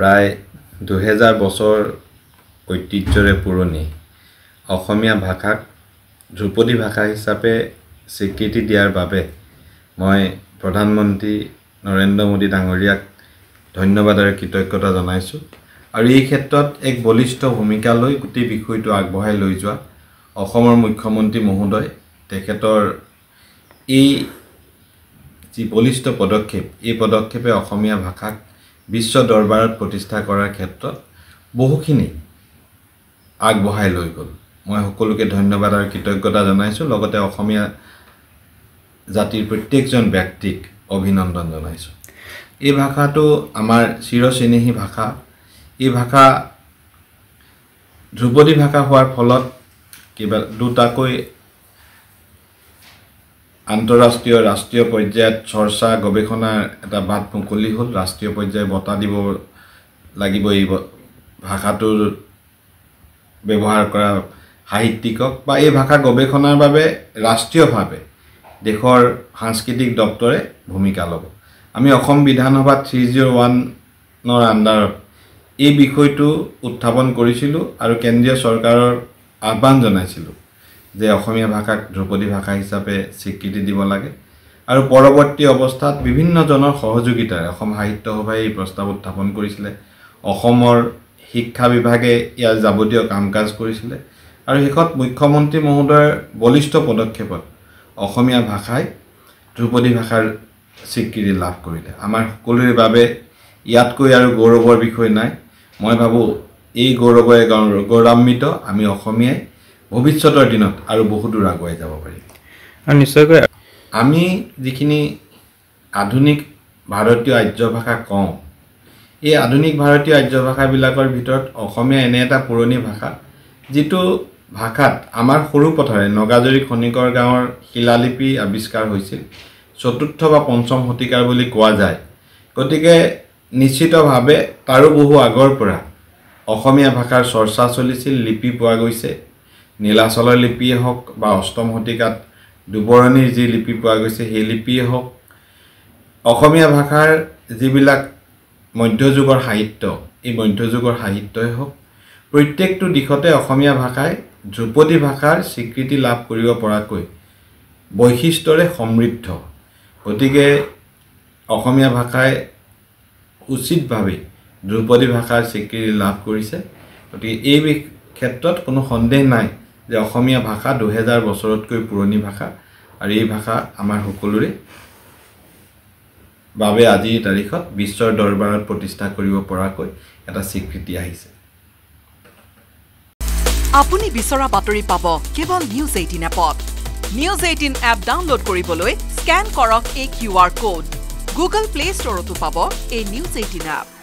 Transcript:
প্ৰায় দুহেজাৰ বছৰ ঐতিহ্যৰে পুৰণি অসমীয়া ভাষাক ধ্ৰুপদী ভাষা হিচাপে স্বীকৃতি দিয়াৰ বাবে মই প্ৰধানমন্ত্ৰী নৰেন্দ্ৰ মোদী ডাঙৰীয়াক ধন্যবাদ আৰু কৃতজ্ঞতা জনাইছোঁ আৰু এই ক্ষেত্ৰত এক বলিষ্ঠ ভূমিকা লৈ গোটেই বিষয়টো আগবঢ়াই লৈ যোৱা অসমৰ মুখ্যমন্ত্ৰী মহোদয় তেখেতৰ এই যি বলিষ্ঠ পদক্ষেপ এই পদক্ষেপে অসমীয়া ভাষাক বিশ্ব দৰবাৰত প্ৰতিষ্ঠা কৰাৰ ক্ষেত্ৰত বহুখিনি আগবঢ়াই লৈ গ'ল মই সকলোকে ধন্যবাদ আৰু কৃতজ্ঞতা জনাইছোঁ লগতে অসমীয়া জাতিৰ প্ৰত্যেকজন ব্যক্তিক অভিনন্দন জনাইছোঁ এই ভাষাটো আমাৰ চিৰচিনেহী ভাষা এই ভাষা ধ্ৰুপদী ভাষা হোৱাৰ ফলত কিবা দুটাকৈ আন্তঃৰাষ্ট্ৰীয় ৰাষ্ট্ৰীয় পৰ্যায়ত চৰ্চা গৱেষণাৰ এটা বাট মুকলি হ'ল ৰাষ্ট্ৰীয় পৰ্যায়ত বঁটা দিব লাগিব এই ভাষাটোৰ ব্যৱহাৰ কৰা সাহিত্যিকক বা এই ভাষা গৱেষণাৰ বাবে ৰাষ্ট্ৰীয়ভাৱে দেশৰ সাংস্কৃতিক দপ্তৰে ভূমিকা ল'ব আমি অসম বিধানসভাত থ্ৰী জিৰ' ওৱানৰ আণ্ডাৰত এই বিষয়টো উত্থাপন কৰিছিলোঁ আৰু কেন্দ্ৰীয় চৰকাৰৰ আহ্বান জনাইছিলোঁ যে অসমীয়া ভাষাক ধ্ৰুপদী ভাষা হিচাপে স্বীকৃতি দিব লাগে আৰু পৰৱৰ্তী অৱস্থাত বিভিন্নজনৰ সহযোগিতাৰে অসম সাহিত্য সভাই এই প্ৰস্তাৱ উত্থাপন কৰিছিলে অসমৰ শিক্ষা বিভাগে ইয়াৰ যাৱতীয় কাম কাজ কৰিছিলে আৰু শেষত মুখ্যমন্ত্ৰী মহোদয়ৰ বলিষ্ঠ পদক্ষেপত অসমীয়া ভাষাই ধ্ৰুপদী ভাষাৰ স্বীকৃতি লাভ কৰিলে আমাৰ সকলোৰে বাবে ইয়াতকৈ আৰু গৌৰৱৰ বিষয় নাই মই ভাবোঁ এই গৌৰৱে গৌৰৱান্বিত আমি অসমীয়াই ভৱিষ্যতৰ দিনত আৰু বহু দূৰ আগুৱাই যাব পাৰি নিশ্চয়কৈ আমি যিখিনি আধুনিক ভাৰতীয় আৰ্য ভাষা কওঁ এই আধুনিক ভাৰতীয় আৰ্য ভাষাবিলাকৰ ভিতৰত অসমীয়া এনে এটা পুৰণি ভাষা যিটো ভাষাত আমাৰ সৰু পথাৰে নগাজৰি খনিকৰ গাঁৱৰ শিলালিপি আৱিষ্কাৰ হৈছিল চতুৰ্থ বা পঞ্চম শতিকাৰ বুলি কোৱা যায় গতিকে নিশ্চিতভাৱে তাৰো বহু আগৰ পৰা অসমীয়া ভাষাৰ চৰ্চা চলিছিল লিপি পোৱা গৈছে নীলাচলৰ লিপিয়ে হওক বা অষ্টম শতিকাত দুবৰণীৰ যি লিপি পোৱা গৈছে সেই লিপিয়ে হওক অসমীয়া ভাষাৰ যিবিলাক মধ্যযুগৰ সাহিত্য এই মধ্যযুগৰ সাহিত্যই হওক প্ৰত্যেকটো দিশতে অসমীয়া ভাষাই ধ্ৰুপদী ভাষাৰ স্বীকৃতি লাভ কৰিব পৰাকৈ বৈশিষ্ট্যৰে সমৃদ্ধ গতিকে অসমীয়া ভাষাই উচিতভাৱে ধ্ৰুপদী ভাষাৰ স্বীকৃতি লাভ কৰিছে গতিকে এই ক্ষেত্ৰত কোনো সন্দেহ নাই যে অসমীয়া ভাষা দুহেজাৰ বছৰতকৈ পুৰণি ভাষা আৰু এই ভাষা আমাৰ সকলোৰে বাবে আজিৰ তাৰিখত বিশ্বৰ দৰবাৰত প্ৰতিষ্ঠা কৰিব পৰাকৈ এটা স্বীকৃতি আহিছে আপুনি বিচৰা বাতৰি পাব কেৱল নিউজ এইটিন এপত নিউজ এইটিন এপ ডাউনলোড কৰিবলৈ স্কেন কৰক এই Q R code Google play ষ্টৰতো পাব এই নিউজ এইটিন এপ